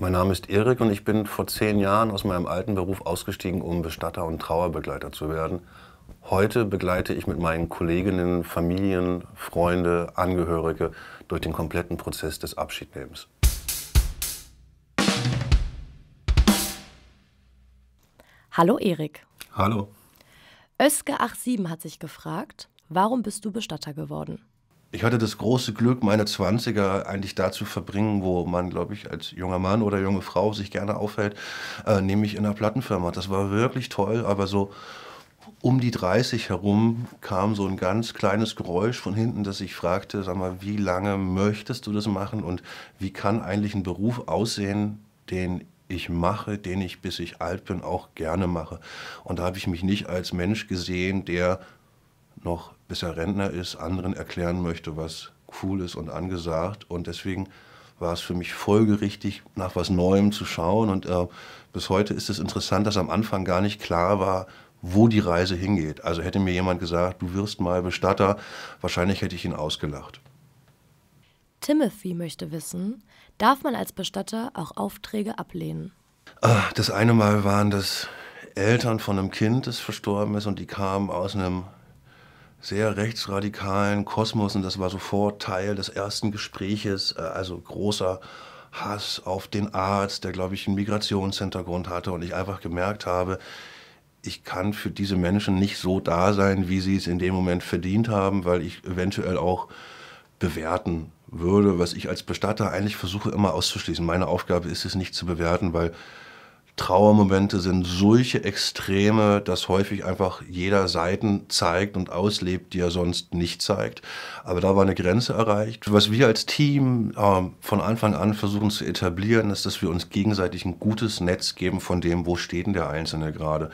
Mein Name ist Erik und ich bin vor zehn Jahren aus meinem alten Beruf ausgestiegen, um Bestatter und Trauerbegleiter zu werden. Heute begleite ich mit meinen Kolleginnen, Familien, Freunde, Angehörige durch den kompletten Prozess des Abschiednehmens. Hallo Erik. Hallo. Özge87 hat sich gefragt, warum bist du Bestatter geworden? ich hatte das große Glück, meine 20er eigentlich da zu verbringen, wo man, glaube ich, als junger Mann oder junge Frau sich gerne aufhält, äh, nämlich in einer Plattenfirma. Das war wirklich toll, aber so um die 30 herum kam so ein ganz kleines Geräusch von hinten, dass ich fragte, sag mal, wie lange möchtest du das machen und wie kann eigentlich ein Beruf aussehen, den ich mache, den ich bis ich alt bin auch gerne mache. Und da habe ich mich nicht als Mensch gesehen, der noch bis er Rentner ist, anderen erklären möchte, was cool ist und angesagt. Und deswegen war es für mich folgerichtig, nach was Neuem zu schauen. Und äh, bis heute ist es interessant, dass am Anfang gar nicht klar war, wo die Reise hingeht. Also hätte mir jemand gesagt, du wirst mal Bestatter, wahrscheinlich hätte ich ihn ausgelacht. Timothy möchte wissen, darf man als Bestatter auch Aufträge ablehnen? Ach, das eine Mal waren das Eltern von einem Kind, das verstorben ist, und die kamen aus einem sehr rechtsradikalen Kosmos und das war sofort Teil des ersten Gespräches, äh, also großer Hass auf den Arzt, der, glaube ich, einen Migrationshintergrund hatte und ich einfach gemerkt habe, ich kann für diese Menschen nicht so da sein, wie sie es in dem Moment verdient haben, weil ich eventuell auch bewerten würde, was ich als Bestatter eigentlich versuche immer auszuschließen. Meine Aufgabe ist es nicht zu bewerten, weil Trauermomente sind solche Extreme, dass häufig einfach jeder Seiten zeigt und auslebt, die er sonst nicht zeigt. Aber da war eine Grenze erreicht. Was wir als Team äh, von Anfang an versuchen zu etablieren, ist, dass wir uns gegenseitig ein gutes Netz geben von dem, wo steht denn der Einzelne gerade.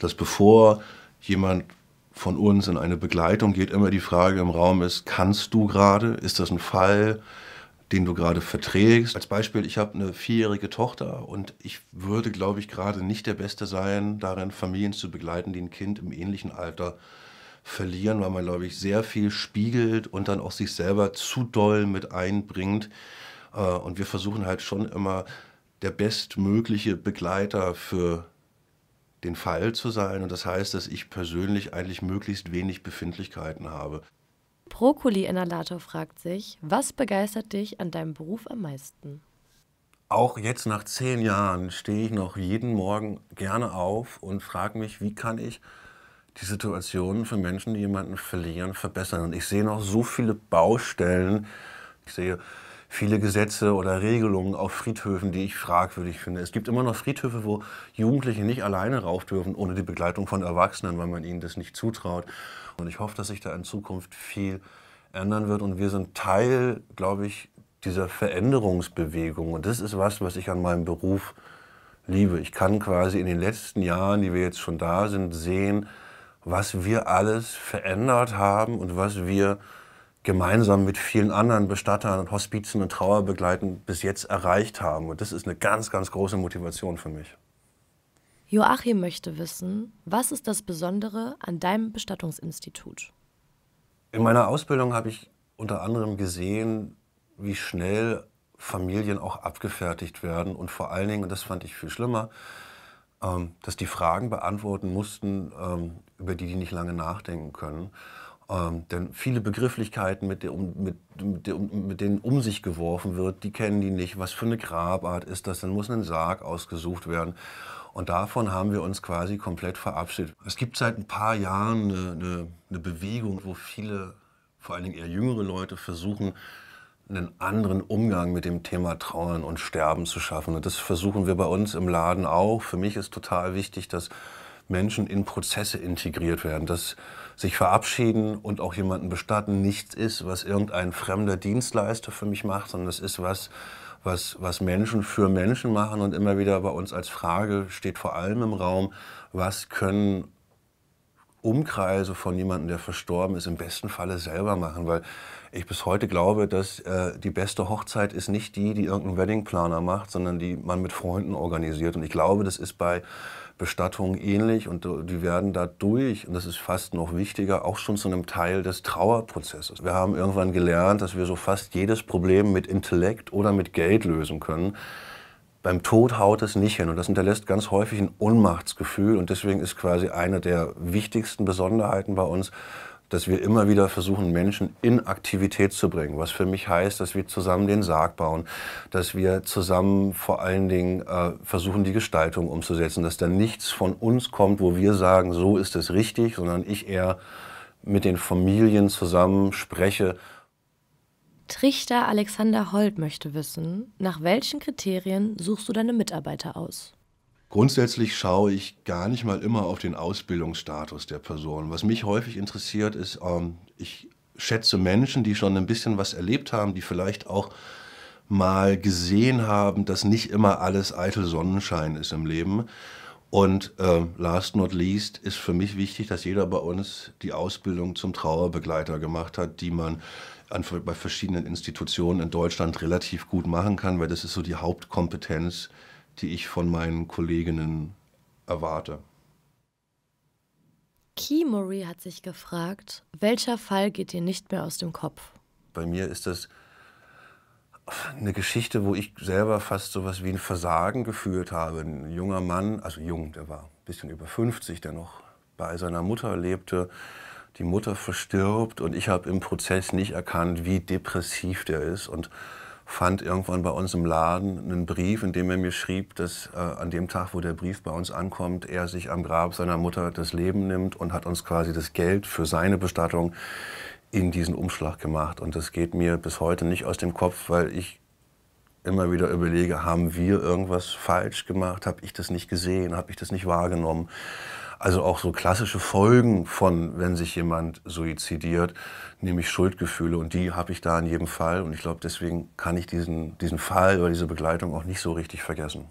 Dass bevor jemand von uns in eine Begleitung geht, immer die Frage im Raum ist, kannst du gerade? Ist das ein Fall? den du gerade verträgst. Als Beispiel, ich habe eine vierjährige Tochter und ich würde, glaube ich, gerade nicht der Beste sein, darin Familien zu begleiten, die ein Kind im ähnlichen Alter verlieren, weil man, glaube ich, sehr viel spiegelt und dann auch sich selber zu doll mit einbringt. Äh, und wir versuchen halt schon immer der bestmögliche Begleiter für den Fall zu sein. Und das heißt, dass ich persönlich eigentlich möglichst wenig Befindlichkeiten habe. Brokkoli Inhalator fragt sich, was begeistert dich an deinem Beruf am meisten? Auch jetzt nach zehn Jahren stehe ich noch jeden Morgen gerne auf und frage mich, wie kann ich die Situation für Menschen, die jemanden verlieren, verbessern. Und ich sehe noch so viele Baustellen. Ich sehe viele Gesetze oder Regelungen auf Friedhöfen, die ich fragwürdig finde. Es gibt immer noch Friedhöfe, wo Jugendliche nicht alleine rauf dürfen, ohne die Begleitung von Erwachsenen, weil man ihnen das nicht zutraut. Und ich hoffe, dass sich da in Zukunft viel ändern wird. Und wir sind Teil, glaube ich, dieser Veränderungsbewegung. Und das ist was, was ich an meinem Beruf liebe. Ich kann quasi in den letzten Jahren, die wir jetzt schon da sind, sehen, was wir alles verändert haben und was wir gemeinsam mit vielen anderen Bestattern und Hospizen und Trauerbegleitern bis jetzt erreicht haben. Und das ist eine ganz, ganz große Motivation für mich. Joachim möchte wissen, was ist das Besondere an deinem Bestattungsinstitut? In meiner Ausbildung habe ich unter anderem gesehen, wie schnell Familien auch abgefertigt werden und vor allen Dingen, und das fand ich viel schlimmer, ähm, dass die Fragen beantworten mussten, ähm, über die die nicht lange nachdenken können ähm, denn viele Begrifflichkeiten, mit, der, mit, mit, der, mit, denen um sich geworfen wird, die kennen die nicht. Was für eine Grabart ist das? Dann muss ein Sarg ausgesucht werden. Und davon haben wir uns quasi komplett verabschiedet. Es gibt seit ein paar Jahren eine, eine, eine Bewegung, wo viele, vor allen Dingen eher jüngere Leute, versuchen, einen anderen Umgang mit dem Thema Trauern und Sterben zu schaffen. Und das versuchen wir bei uns im Laden auch. Für mich ist total wichtig, dass Menschen in Prozesse integriert werden, dass sich verabschieden und auch jemanden bestatten, nichts ist, was irgendein fremder Dienstleister für mich macht, sondern es ist was, was, was Menschen für Menschen machen. Und immer wieder bei uns als Frage steht vor allem im Raum, was können Umkreise von jemandem, der verstorben ist, im besten Falle selber machen, weil ich bis heute glaube, dass äh, die beste Hochzeit ist nicht die, die irgendein Weddingplaner macht, sondern die man mit Freunden organisiert. Und ich glaube, das ist bei Bestattungen ähnlich und äh, die werden dadurch, und das ist fast noch wichtiger, auch schon zu einem Teil des Trauerprozesses. Wir haben irgendwann gelernt, dass wir so fast jedes Problem mit Intellekt oder mit Geld lösen können. Beim Tod haut es nicht hin und das hinterlässt ganz häufig ein Ohnmachtsgefühl und deswegen ist quasi eine der wichtigsten Besonderheiten bei uns, dass wir immer wieder versuchen, Menschen in Aktivität zu bringen. Was für mich heißt, dass wir zusammen den Sarg bauen, dass wir zusammen vor allen Dingen äh, versuchen, die Gestaltung umzusetzen, dass da nichts von uns kommt, wo wir sagen, so ist es richtig, sondern ich eher mit den Familien zusammen spreche Trichter Alexander Holt möchte wissen, nach welchen Kriterien suchst du deine Mitarbeiter aus? Grundsätzlich schaue ich gar nicht mal immer auf den Ausbildungsstatus der Person. Was mich häufig interessiert ist, ähm, ich schätze Menschen, die schon ein bisschen was erlebt haben, die vielleicht auch mal gesehen haben, dass nicht immer alles eitel Sonnenschein ist im Leben. Und äh, last not least ist für mich wichtig, dass jeder bei uns die Ausbildung zum Trauerbegleiter gemacht hat, die man an, bei verschiedenen Institutionen in Deutschland relativ gut machen kann, weil das ist so die Hauptkompetenz, die ich von meinen Kolleginnen erwarte. Kimori hat sich gefragt, welcher Fall geht dir nicht mehr aus dem Kopf? Bei mir ist das eine Geschichte, wo ich selber fast so was wie ein Versagen gefühlt habe. Ein junger Mann, also jung, der war ein bisschen über 50, der noch bei seiner Mutter lebte, die Mutter verstirbt und ich habe im Prozess nicht erkannt, wie depressiv der ist und fand irgendwann bei uns im Laden einen Brief, in dem er mir schrieb, dass äh, an dem Tag, wo der Brief bei uns ankommt, er sich am Grab seiner Mutter das Leben nimmt und hat uns quasi das Geld für seine Bestattung in diesen Umschlag gemacht. Und das geht mir bis heute nicht aus dem Kopf, weil ich immer wieder überlege, haben wir irgendwas falsch gemacht? Habe ich das nicht gesehen? Habe ich das nicht wahrgenommen? Also auch so klassische Folgen von, wenn sich jemand suizidiert, nämlich Schuldgefühle. Und die habe ich da in jedem Fall. Und ich glaube, deswegen kann ich diesen, diesen Fall oder diese Begleitung auch nicht so richtig vergessen.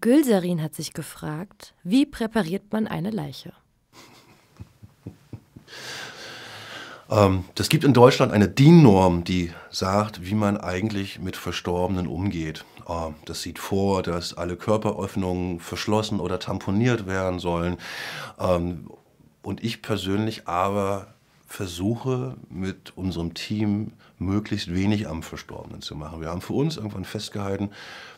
Gülserin hat sich gefragt, wie präpariert man eine Leiche? ähm, gibt in Deutschland eine DIN-Norm, die sagt, wie man eigentlich mit Verstorbenen umgeht oh, das sieht vor, dass alle Körperöffnungen verschlossen oder tamponiert werden sollen. Ähm, und ich persönlich aber versuche mit unserem Team möglichst wenig am Verstorbenen zu machen. Wir haben für uns irgendwann festgehalten,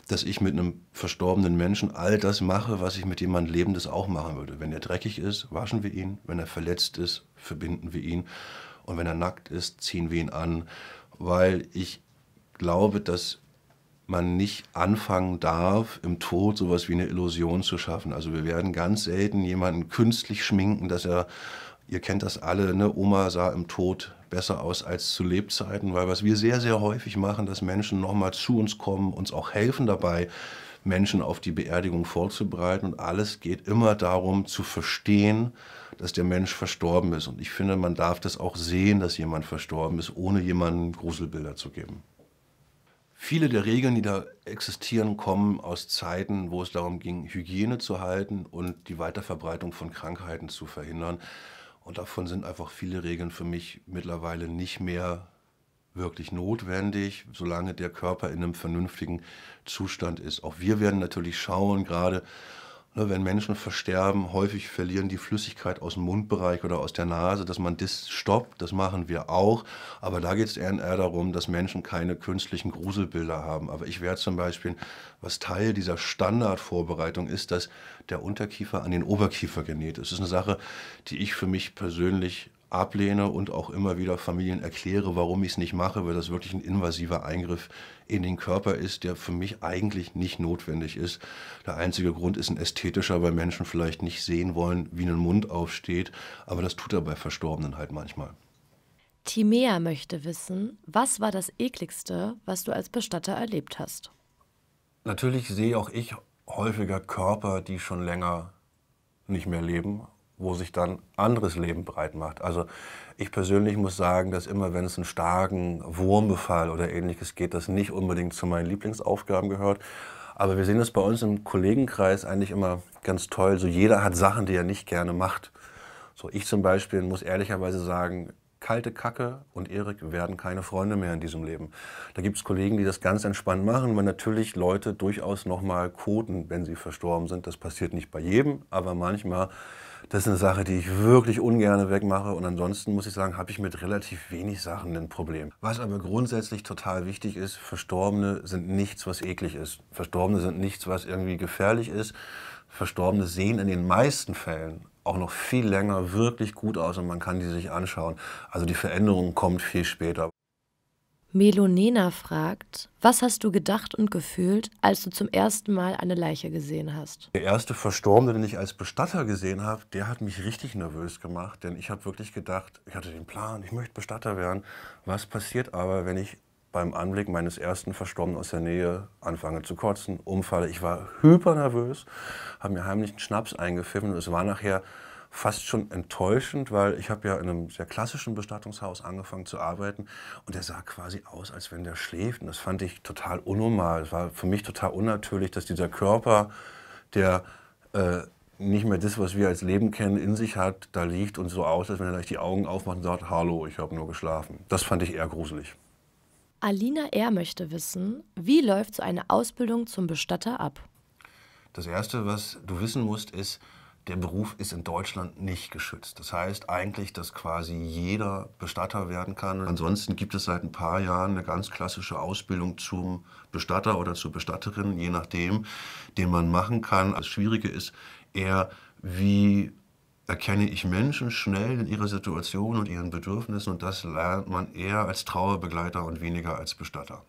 dass ich mit einem verstorbenen Menschen all das mache, was ich mit jemandem Lebendes auch machen würde. Wenn er dreckig ist, waschen wir ihn. Wenn er verletzt ist, verbinden wir ihn. Und wenn er nackt ist, ziehen wir ihn an, weil ich glaube, dass man nicht anfangen darf, im Tod sowas wie eine Illusion zu schaffen. Also wir werden ganz selten jemanden künstlich schminken, dass er, ihr kennt das alle, ne, Oma sah im Tod besser aus als zu Lebzeiten, weil was wir sehr, sehr häufig machen, dass Menschen nochmal zu uns kommen, uns auch helfen dabei, Menschen auf die Beerdigung vorzubereiten. Und alles geht immer darum zu verstehen, dass der Mensch verstorben ist. Und ich finde, man darf das auch sehen, dass jemand verstorben ist, ohne jemanden Gruselbilder zu geben. Viele der Regeln, die da existieren, kommen aus Zeiten, wo es darum ging, Hygiene zu halten und die Weiterverbreitung von Krankheiten zu verhindern. Und davon sind einfach viele Regeln für mich mittlerweile nicht mehr wirklich notwendig, solange der Körper in einem vernünftigen Zustand ist. Auch wir werden natürlich schauen, gerade Ne, wenn Menschen versterben, häufig verlieren die Flüssigkeit aus dem Mundbereich oder aus der Nase, dass man das stoppt, das machen wir auch. Aber da geht es eher, darum, dass Menschen keine künstlichen Gruselbilder haben. Aber ich wäre zum Beispiel, was Teil dieser Standardvorbereitung ist, dass der Unterkiefer an den Oberkiefer genäht ist. Das ist eine Sache, die ich für mich persönlich ablehne und auch immer wieder Familien erkläre, warum ich es nicht mache, weil das wirklich ein invasiver Eingriff in den Körper ist, der für mich eigentlich nicht notwendig ist. Der einzige Grund ist ein ästhetischer, weil Menschen vielleicht nicht sehen wollen, wie ein Mund aufsteht, aber das tut er bei Verstorbenen halt manchmal. Timea möchte wissen, was war das ekligste, was du als Bestatter erlebt hast? Natürlich sehe auch ich häufiger Körper, die schon länger nicht mehr leben wo sich dann anderes Leben breit macht. Also ich persönlich muss sagen, dass immer wenn es einen starken Wurmbefall oder ähnliches geht, das nicht unbedingt zu meinen Lieblingsaufgaben gehört. Aber wir sehen das bei uns im Kollegenkreis eigentlich immer ganz toll. So jeder hat Sachen, die er nicht gerne macht. So ich zum Beispiel muss ehrlicherweise sagen, kalte Kacke und Erik werden keine Freunde mehr in diesem Leben. Da gibt es Kollegen, die das ganz entspannt machen, weil natürlich Leute durchaus nochmal koten, wenn sie verstorben sind. Das passiert nicht bei jedem, aber manchmal das ist eine Sache, die ich wirklich ungern wegmache. Und ansonsten muss ich sagen, habe ich mit relativ wenig Sachen ein Problem. Was aber grundsätzlich total wichtig ist, Verstorbene sind nichts, was eklig ist. Verstorbene sind nichts, was irgendwie gefährlich ist. Verstorbene sehen in den meisten Fällen auch noch viel länger wirklich gut aus und man kann die sich anschauen. Also die Veränderung kommt viel später. Melonena fragt, was hast du gedacht und gefühlt, als du zum ersten Mal eine Leiche gesehen hast? Der erste Verstorbene, den ich als Bestatter gesehen habe, der hat mich richtig nervös gemacht, denn ich habe wirklich gedacht, ich hatte den Plan, ich möchte Bestatter werden. Was passiert aber, wenn ich beim Anblick meines ersten Verstorbenen aus der Nähe anfange zu kotzen, umfalle? Ich war hyper nervös, habe mir heimlich einen Schnaps eingepfiffen und es war nachher fast schon enttäuschend, weil ich habe ja in einem sehr klassischen Bestattungshaus angefangen zu arbeiten und der sah quasi aus, als wenn der schläft. Und das fand ich total unnormal. Es war für mich total unnatürlich, dass dieser Körper, der äh, nicht mehr das, was wir als Leben kennen, in sich hat, da liegt und so aus, als wenn er gleich die Augen aufmacht und sagt, hallo, ich habe nur geschlafen. Das fand ich eher gruselig. Alina R. möchte wissen, wie läuft so eine Ausbildung zum Bestatter ab? Das Erste, was du wissen musst, ist, der Beruf ist in Deutschland nicht geschützt. Das heißt eigentlich, dass quasi jeder Bestatter werden kann. Ansonsten gibt es seit ein paar Jahren eine ganz klassische Ausbildung zum Bestatter oder zur Bestatterin, je nachdem, den man machen kann. Das Schwierige ist eher, wie erkenne ich Menschen schnell in ihrer Situation und ihren Bedürfnissen und das lernt man eher als Trauerbegleiter und weniger als Bestatter.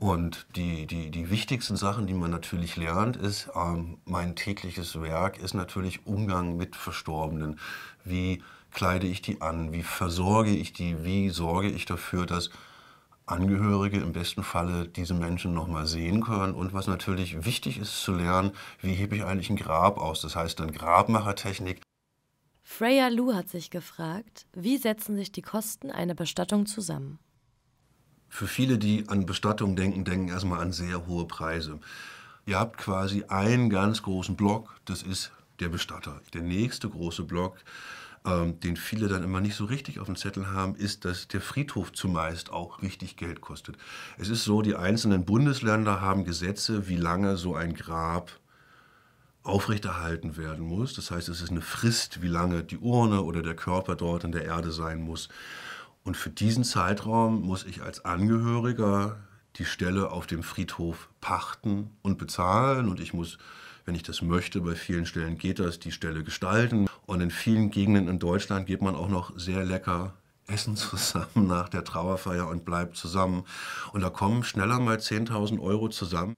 Und die, die, die wichtigsten Sachen, die man natürlich lernt, ist, ähm, mein tägliches Werk ist natürlich Umgang mit Verstorbenen. Wie kleide ich die an? Wie versorge ich die? Wie sorge ich dafür, dass Angehörige im besten Falle diese Menschen nochmal sehen können. Und was natürlich wichtig ist zu lernen, wie hebe ich eigentlich ein Grab aus? Das heißt dann Grabmachertechnik. Freya Lu hat sich gefragt, wie setzen sich die Kosten einer Bestattung zusammen? Für viele, die an Bestattung denken, denken erstmal an sehr hohe Preise. Ihr habt quasi einen ganz großen Block, das ist der Bestatter. Der nächste große Block, ähm, den viele dann immer nicht so richtig auf dem Zettel haben, ist, dass der Friedhof zumeist auch richtig Geld kostet. Es ist so, die einzelnen Bundesländer haben Gesetze, wie lange so ein Grab aufrechterhalten werden muss. Das heißt, es ist eine Frist, wie lange die Urne oder der Körper dort in der Erde sein muss. Und für diesen Zeitraum muss ich als Angehöriger die Stelle auf dem Friedhof pachten und bezahlen. Und ich muss, wenn ich das möchte, bei vielen Stellen geht das, die Stelle gestalten. Und in vielen Gegenden in Deutschland geht man auch noch sehr lecker essen zusammen nach der Trauerfeier und bleibt zusammen. Und da kommen schneller mal 10.000 Euro zusammen.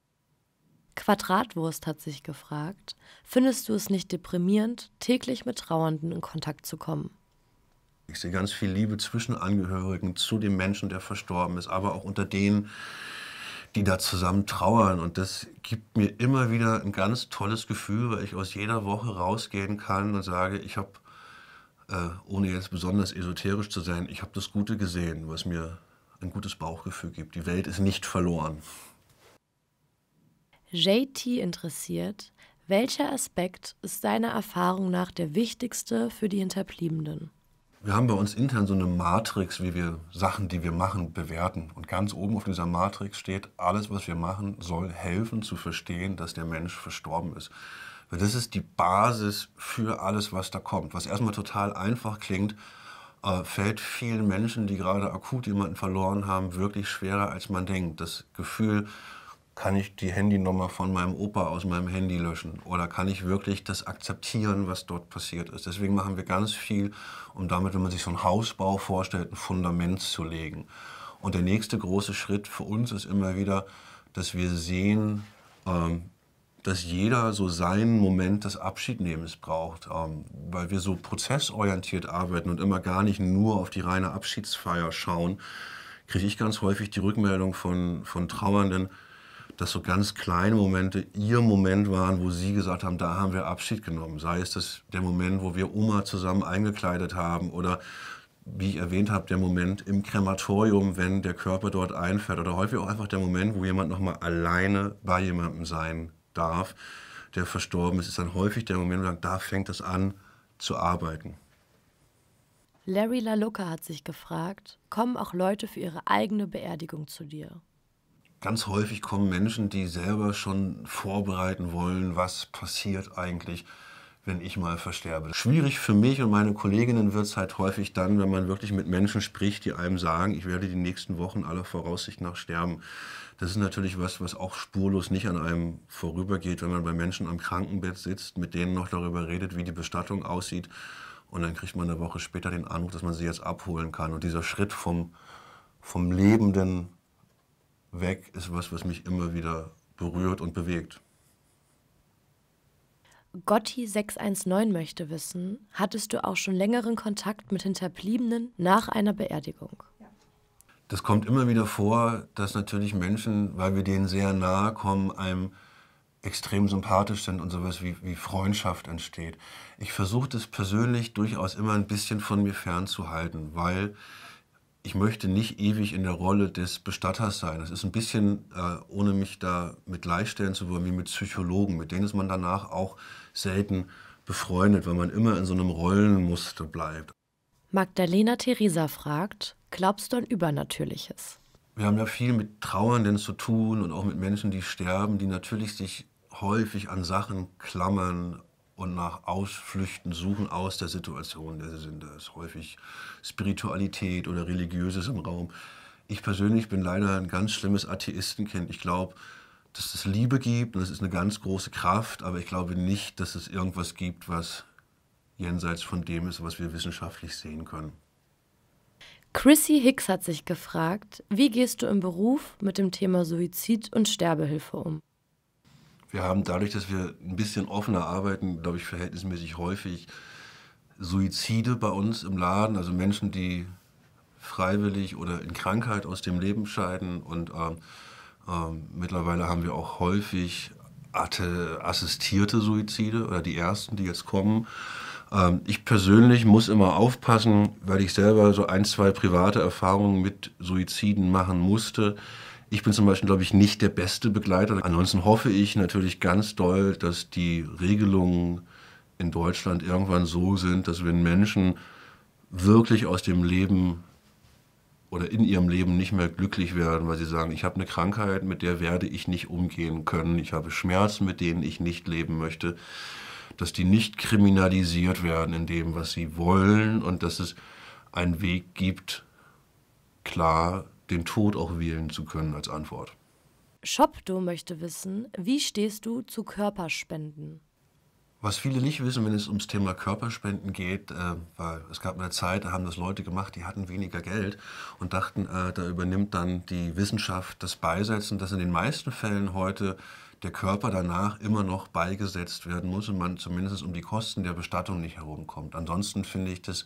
Quadratwurst hat sich gefragt, findest du es nicht deprimierend, täglich mit Trauernden in Kontakt zu kommen? ich sehe ganz viel Liebe zwischen Angehörigen, zu dem Menschen, der verstorben ist, aber auch unter denen, die da zusammen trauern. Und das gibt mir immer wieder ein ganz tolles Gefühl, weil ich aus jeder Woche rausgehen kann und sage, ich habe, äh, ohne jetzt besonders esoterisch zu sein, ich habe das Gute gesehen, was mir ein gutes Bauchgefühl gibt. Die Welt ist nicht verloren. JT interessiert, welcher Aspekt ist deiner Erfahrung nach der wichtigste für die Hinterbliebenen? Wir haben bei uns intern so eine Matrix, wie wir Sachen, die wir machen, bewerten. Und ganz oben auf dieser Matrix steht, alles, was wir machen, soll helfen zu verstehen, dass der Mensch verstorben ist. Weil das ist die Basis für alles, was da kommt. Was erstmal total einfach klingt, äh, fällt vielen Menschen, die gerade akut jemanden verloren haben, wirklich schwerer, als man denkt. Das Gefühl, kann ich die Handynummer von meinem Opa aus meinem Handy löschen oder kann ich wirklich das akzeptieren, was dort passiert ist. Deswegen machen wir ganz viel, um damit, wenn man sich so einen Hausbau vorstellt, ein Fundament zu legen. Und der nächste große Schritt für uns ist immer wieder, dass wir sehen, ähm, dass jeder so seinen Moment des Abschiednehmens braucht, ähm, weil wir so prozessorientiert arbeiten und immer gar nicht nur auf die reine Abschiedsfeier schauen, kriege ich ganz häufig die Rückmeldung von, von Trauernden, dass so ganz kleine Momente ihr Moment waren, wo sie gesagt haben, da haben wir Abschied genommen. Sei es das der Moment, wo wir Oma zusammen eingekleidet haben oder wie ich erwähnt habe, der Moment im Krematorium, wenn der Körper dort einfährt oder häufig auch einfach der Moment, wo jemand nochmal alleine bei jemandem sein darf, der verstorben ist, ist dann häufig der Moment, wo da fängt es an zu arbeiten. Larry LaLucca hat sich gefragt, kommen auch Leute für ihre eigene Beerdigung zu dir? Ganz häufig kommen Menschen, die selber schon vorbereiten wollen, was passiert eigentlich, wenn ich mal versterbe. Schwierig für mich und meine Kolleginnen wird es halt häufig dann, wenn man wirklich mit Menschen spricht, die einem sagen, ich werde die nächsten Wochen aller Voraussicht nach sterben. Das ist natürlich was, was auch spurlos nicht an einem vorübergeht, wenn man bei Menschen am Krankenbett sitzt, mit denen noch darüber redet, wie die Bestattung aussieht. Und dann kriegt man eine Woche später den Anruf, dass man sie jetzt abholen kann. Und dieser Schritt vom, vom Lebenden weg ist was, was mich immer wieder berührt und bewegt. Gotti 619 möchte wissen, hattest du auch schon längeren Kontakt mit Hinterbliebenen nach einer Beerdigung? Das kommt immer wieder vor, dass natürlich Menschen, weil wir denen sehr nahe kommen, einem extrem sympathisch sind und sowas wie, wie Freundschaft entsteht. Ich versuche das persönlich durchaus immer ein bisschen von mir fernzuhalten, weil ich möchte nicht ewig in der Rolle des Bestatters sein. Das ist ein bisschen, äh, ohne mich da mit gleichstellen zu wollen, wie mit Psychologen. Mit denen ist man danach auch selten befreundet, weil man immer in so einem Rollenmuster bleibt. Magdalena Theresa fragt, glaubst du an Übernatürliches? Wir haben ja viel mit Trauernden zu tun und auch mit Menschen, die sterben, die natürlich sich häufig an Sachen klammern, und nach Ausflüchten suchen aus der Situation, in der sie sind. Da ist häufig Spiritualität oder Religiöses im Raum. Ich persönlich bin leider ein ganz schlimmes Atheistenkind. Ich glaube, dass es Liebe gibt und das ist eine ganz große Kraft, aber ich glaube nicht, dass es irgendwas gibt, was jenseits von dem ist, was wir wissenschaftlich sehen können. Chrissy Hicks hat sich gefragt, wie gehst du im Beruf mit dem Thema Suizid und Sterbehilfe um? Wir haben dadurch, dass wir ein bisschen offener arbeiten, glaube ich, verhältnismäßig häufig Suizide bei uns im Laden, also Menschen, die freiwillig oder in Krankheit aus dem Leben scheiden. Und ähm, ähm, mittlerweile haben wir auch häufig assistierte Suizide oder die ersten, die jetzt kommen. Ähm, ich persönlich muss immer aufpassen, weil ich selber so ein, zwei private Erfahrungen mit Suiziden machen musste, ich bin zum Beispiel, glaube ich, nicht der beste Begleiter. Ansonsten hoffe ich natürlich ganz doll, dass die Regelungen in Deutschland irgendwann so sind, dass wenn Menschen wirklich aus dem Leben oder in ihrem Leben nicht mehr glücklich werden, weil sie sagen, ich habe eine Krankheit, mit der werde ich nicht umgehen können, ich habe Schmerzen, mit denen ich nicht leben möchte, dass die nicht kriminalisiert werden in dem, was sie wollen und dass es einen Weg gibt, klar den Tod auch wählen zu können als Antwort. Shopdo möchte wissen, wie stehst du zu Körperspenden? Was viele nicht wissen, wenn es ums Thema Körperspenden geht, äh, weil es gab eine Zeit, da haben das Leute gemacht, die hatten weniger Geld und dachten, äh, da übernimmt dann die Wissenschaft das Beisetzen, dass in den meisten Fällen heute der Körper danach immer noch beigesetzt werden muss und man zumindest um die Kosten der Bestattung nicht herumkommt. Ansonsten finde ich das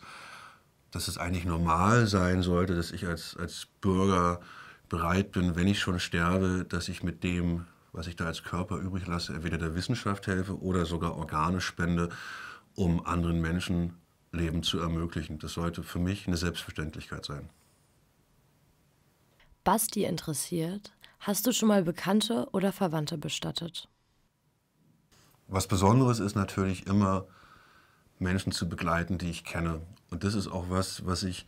dass es eigentlich normal sein sollte, dass ich als, als Bürger bereit bin, wenn ich schon sterbe, dass ich mit dem, was ich da als Körper übrig lasse, entweder der Wissenschaft helfe oder sogar Organe spende, um anderen Menschen Leben zu ermöglichen. Das sollte für mich eine Selbstverständlichkeit sein. Was Basti interessiert, hast du schon mal Bekannte oder Verwandte bestattet? Was Besonderes ist natürlich immer, Menschen zu begleiten, die ich kenne. Und das ist auch was, was ich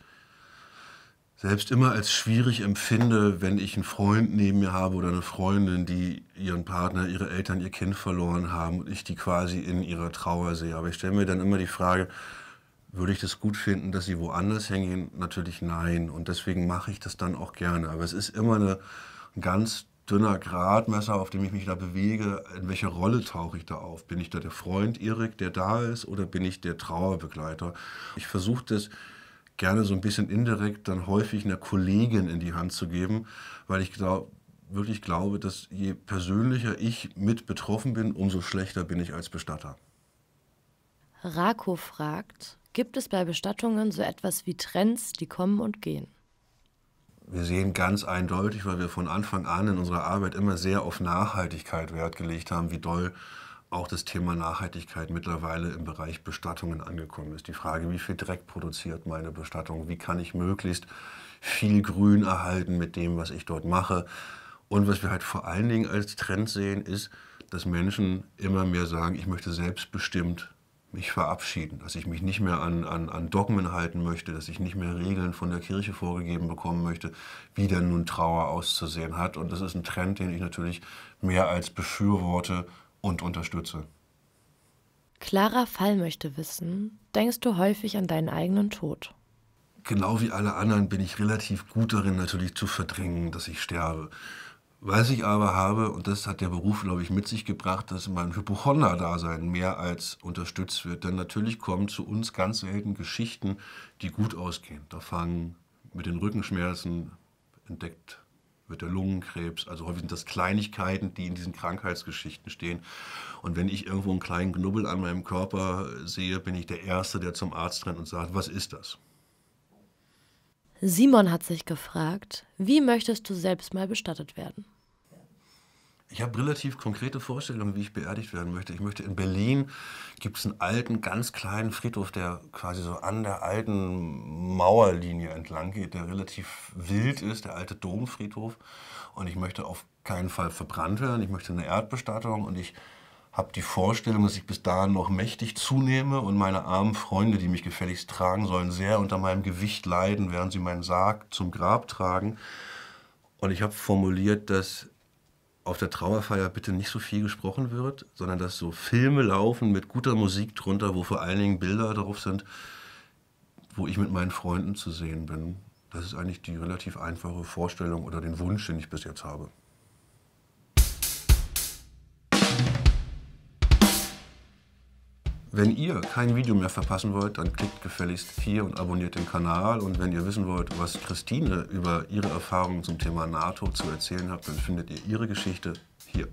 selbst immer als schwierig empfinde, wenn ich einen Freund neben mir habe oder eine Freundin, die ihren Partner, ihre Eltern, ihr Kind verloren haben und ich die quasi in ihrer Trauer sehe. Aber ich stelle mir dann immer die Frage, würde ich das gut finden, dass sie woanders hängen? Natürlich nein. Und deswegen mache ich das dann auch gerne. Aber es ist immer eine ganz dünner Gradmesser, auf dem ich mich da bewege, in welche Rolle tauche ich da auf? Bin ich da der Freund Erik, der da ist, oder bin ich der Trauerbegleiter? Ich versuche das gerne so ein bisschen indirekt dann häufig einer Kollegin in die Hand zu geben, weil ich glaub, wirklich glaube, dass je persönlicher ich mit betroffen bin, umso schlechter bin ich als Bestatter. Rako fragt, gibt es bei Bestattungen so etwas wie Trends, die kommen und gehen? wir sehen ganz eindeutig, weil wir von Anfang an in unserer Arbeit immer sehr auf Nachhaltigkeit Wert gelegt haben, wie doll auch das Thema Nachhaltigkeit mittlerweile im Bereich Bestattungen angekommen ist. Die Frage, wie viel Dreck produziert meine Bestattung, wie kann ich möglichst viel Grün erhalten mit dem, was ich dort mache. Und was wir halt vor allen Dingen als Trend sehen, ist, dass Menschen immer mehr sagen, ich möchte selbstbestimmt mich verabschieden, dass ich mich nicht mehr an, an, an Dogmen halten möchte, dass ich nicht mehr Regeln von der Kirche vorgegeben bekommen möchte, wie denn nun Trauer auszusehen hat. Und das ist ein Trend, den ich natürlich mehr als befürworte und unterstütze. Clara Fall möchte wissen, denkst du häufig an deinen eigenen Tod? Genau wie alle anderen bin ich relativ gut darin, natürlich zu verdrängen, dass ich sterbe. Was ich aber habe, und das hat der Beruf, glaube ich, mit sich gebracht, dass mein Hypochonder-Dasein mehr als unterstützt wird. Denn natürlich kommen zu uns ganz selten Geschichten, die gut ausgehen. Da fangen mit den Rückenschmerzen entdeckt wird der Lungenkrebs. Also häufig sind das Kleinigkeiten, die in diesen Krankheitsgeschichten stehen. Und wenn ich irgendwo einen kleinen Knubbel an meinem Körper sehe, bin ich der Erste, der zum Arzt rennt und sagt, was ist das? Simon hat sich gefragt, wie möchtest du selbst mal bestattet werden? Ich habe relativ konkrete Vorstellungen, wie ich beerdigt werden möchte. Ich möchte in Berlin, gibt es einen alten, ganz kleinen Friedhof, der quasi so an der alten Mauerlinie entlang geht, der relativ wild ist, der alte Domfriedhof. Und ich möchte auf keinen Fall verbrannt werden. Ich möchte eine Erdbestattung und ich habe die Vorstellung, dass ich bis dahin noch mächtig zunehme und meine armen Freunde, die mich gefälligst tragen sollen, sehr unter meinem Gewicht leiden, während sie meinen Sarg zum Grab tragen. Und ich habe formuliert, dass auf der Trauerfeier bitte nicht so viel gesprochen wird, sondern dass so Filme laufen mit guter Musik drunter, wo vor allen Dingen Bilder drauf sind, wo ich mit meinen Freunden zu sehen bin. Das ist eigentlich die relativ einfache Vorstellung oder den Wunsch, den ich bis jetzt habe. Wenn ihr kein Video mehr verpassen wollt, dann klickt gefälligst hier und abonniert den Kanal. Und wenn ihr wissen wollt, was Christine über ihre Erfahrungen zum Thema NATO zu erzählen hat, dann findet ihr ihre Geschichte hier.